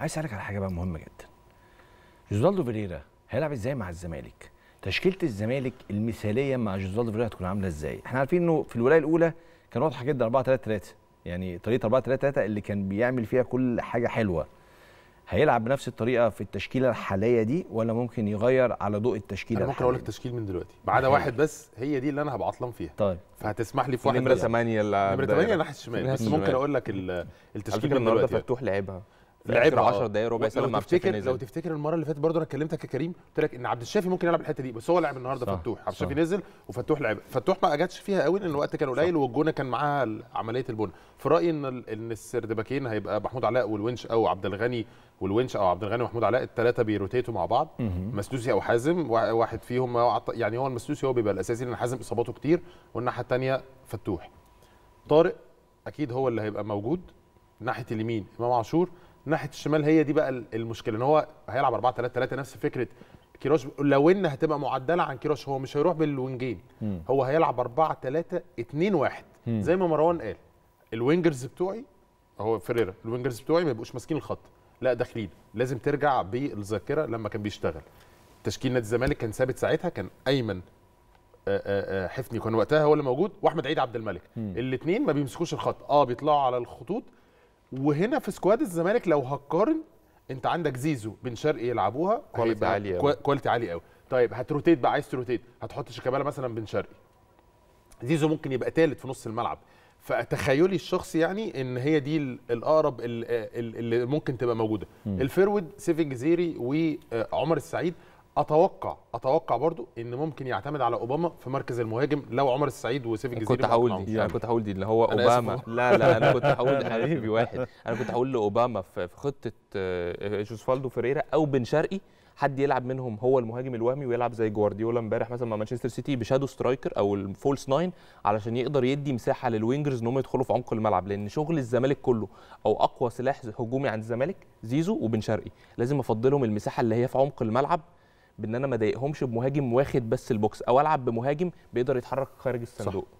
عايز اسالك على حاجه بقى مهمه جدا جوزالدو فيريرا هيلعب ازاي مع الزمالك تشكيله الزمالك المثاليه مع جوزالدو فيريرا هتكون عامله ازاي احنا عارفين انه في الولايه الاولى كان واضحه جدا 4 3 3 يعني طريقه 4 3 3 اللي كان بيعمل فيها كل حاجه حلوه هيلعب بنفس الطريقه في التشكيله الحاليه دي ولا ممكن يغير على ضوء التشكيله انا ممكن اقول لك تشكيل من دلوقتي ما عدا واحد بس هي دي اللي انا هبقى عطلان فيها طيب فهتسمح لي في واحد نمره 8 نمره 8 ناحيه الشمال بس ممكن اقول لك التشكيل من النهارده فتوح لعبها لعب 10 دقائق ربع ساعه لما تفتكر لو تفتكر المره اللي فاتت برضو انا كلمتك يا كريم قلت لك ان عبد الشافي ممكن يلعب الحته دي بس هو لعب النهارده فتوح عبد الشافي نزل وفتوح لعب فتوح ما اجتش فيها قوي لان الوقت كان قليل والجونه كان معاها عمليه البن في رايي ان ان السردباكين هيبقى محمود علاء والونش او عبد الغني والونش او عبد الغني ومحمود علاء الثلاثه بيروتيتوا مع بعض مسدوسي او حازم واحد فيهم يعني هو المسدوسي هو بيبقى الاساسي لان حازم اصاباته كتير والناحيه الثانيه فتوح طارق اكيد هو اللي هيبقى موجود ناحيه اليمين امام عاشور ناحيه الشمال هي دي بقى المشكله ان هو هيلعب 4 3 3 نفس فكره كيروش لو ان هتبقى معدله عن كيروش هو مش هيروح بالوينجين مم. هو هيلعب 4 3 2 1 مم. زي ما مروان قال الوينجرز بتوعي هو فريرا الوينجرز بتوعي ما يبقوش ماسكين الخط لا داخلين لازم ترجع بالذاكره لما كان بيشتغل تشكيل نادي الزمالك كان ثابت ساعتها كان ايمن آه، آه، آه، حفني كان وقتها هو اللي موجود واحمد عيد عبد الملك الاثنين ما بيمسكوش الخط اه بيطلعوا على الخطوط وهنا في سكواد الزمالك لو هتقارن انت عندك زيزو بن شرقي يلعبوها كواليتي عالي قوي كواليتي عالي قوي طيب هتروتيت بقى عايز تروتيت هتحط شيكابالا مثلا بن شرقي زيزو ممكن يبقى ثالث في نص الملعب فتخيلي الشخصي يعني ان هي دي الاقرب اللي ممكن تبقى موجوده الفيرود سيفنج زيري وعمر السعيد اتوقع اتوقع برضو ان ممكن يعتمد على اوباما في مركز المهاجم لو عمر السعيد وسيف الجزيري كنت هقول دي انا يعني. كنت هقول دي اللي هو اوباما لا لا انا كنت هقول حبيبي واحد انا كنت هقول لاوباما في خطه آه، جوسفالدو فيريرا او بن شرقي حد يلعب منهم هو المهاجم الوهمي ويلعب زي جوارديولا امبارح مثلا مع مانشستر سيتي بشادو سترايكر او الفولس ناين علشان يقدر يدي مساحه للوينجرز ان هم يدخلوا في عمق الملعب لان شغل الزمالك كله او اقوى سلاح هجومي عند الزمالك زيزو وبن شرقي لازم افضلهم المساحه اللي هي في عمق الملعب بان انا ما اضايقهمش بمهاجم واخد بس البوكس او العب بمهاجم بيقدر يتحرك خارج الصندوق